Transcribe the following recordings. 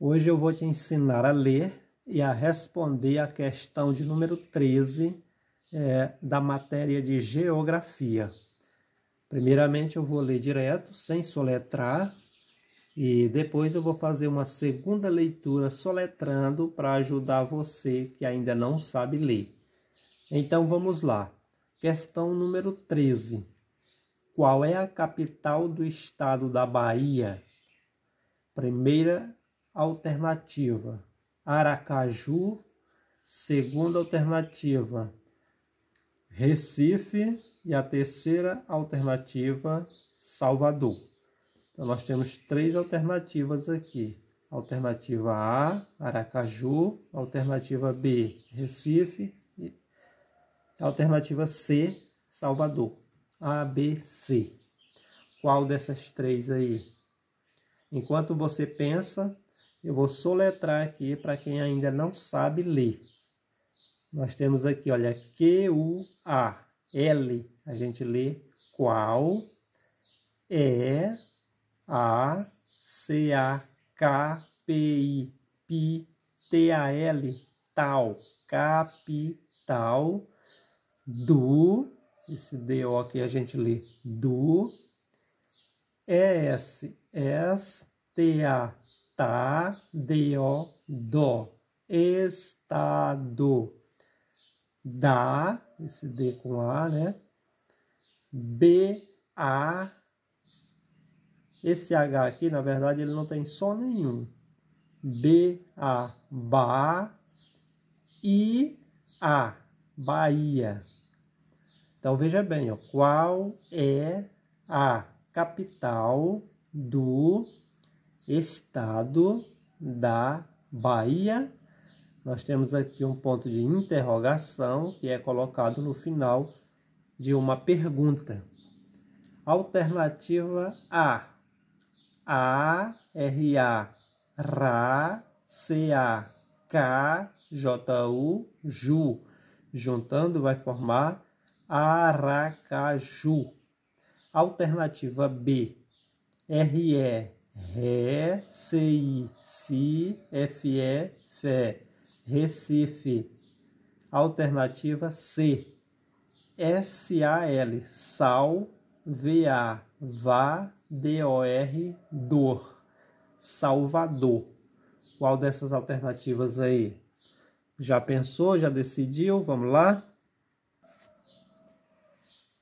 Hoje eu vou te ensinar a ler e a responder a questão de número 13 é, da matéria de Geografia. Primeiramente eu vou ler direto, sem soletrar, e depois eu vou fazer uma segunda leitura soletrando para ajudar você que ainda não sabe ler. Então vamos lá. Questão número 13. Qual é a capital do estado da Bahia? Primeira alternativa, Aracaju, segunda alternativa, Recife e a terceira alternativa, Salvador. Então nós temos três alternativas aqui. Alternativa A, Aracaju, alternativa B, Recife e alternativa C, Salvador. A, B, C. Qual dessas três aí? Enquanto você pensa, eu vou soletrar aqui para quem ainda não sabe ler. Nós temos aqui, olha, Q-U-A, L, a gente lê qual, E, A, C, A, K, P, I, P, T, A, L, tal, capital, do, esse D-O aqui a gente lê do, s S, T, A, D-O, do, estado, da, esse D com A, né? B, A, esse H aqui, na verdade, ele não tem som nenhum. B, A, ba, I, A, Bahia. Então veja bem, ó, qual é a capital do estado da Bahia. Nós temos aqui um ponto de interrogação que é colocado no final de uma pergunta. Alternativa A. A, R, A, Ra, C, A, K, J, U, Ju. Juntando vai formar Aracaju. Alternativa B, R, E, Ré, CI, Si, FE, Fé, Recife, alternativa C. SAL, sal, VA, vá, DOR, dor, Salvador. Qual dessas alternativas aí? Já pensou? Já decidiu? Vamos lá?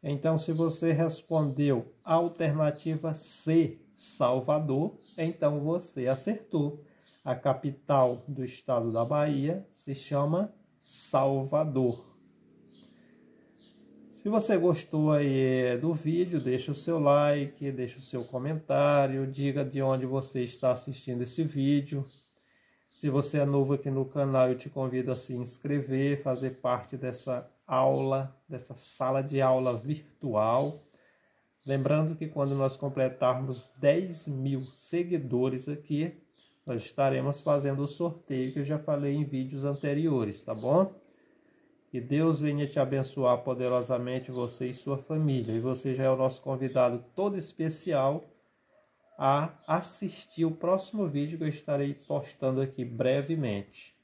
Então, se você respondeu alternativa C, Salvador, então você acertou. A capital do estado da Bahia se chama Salvador. Se você gostou aí eh, do vídeo, deixa o seu like, deixa o seu comentário, diga de onde você está assistindo esse vídeo. Se você é novo aqui no canal, eu te convido a se inscrever, fazer parte dessa aula, dessa sala de aula virtual Lembrando que quando nós completarmos 10 mil seguidores aqui, nós estaremos fazendo o sorteio que eu já falei em vídeos anteriores, tá bom? Que Deus venha te abençoar poderosamente você e sua família. E você já é o nosso convidado todo especial a assistir o próximo vídeo que eu estarei postando aqui brevemente.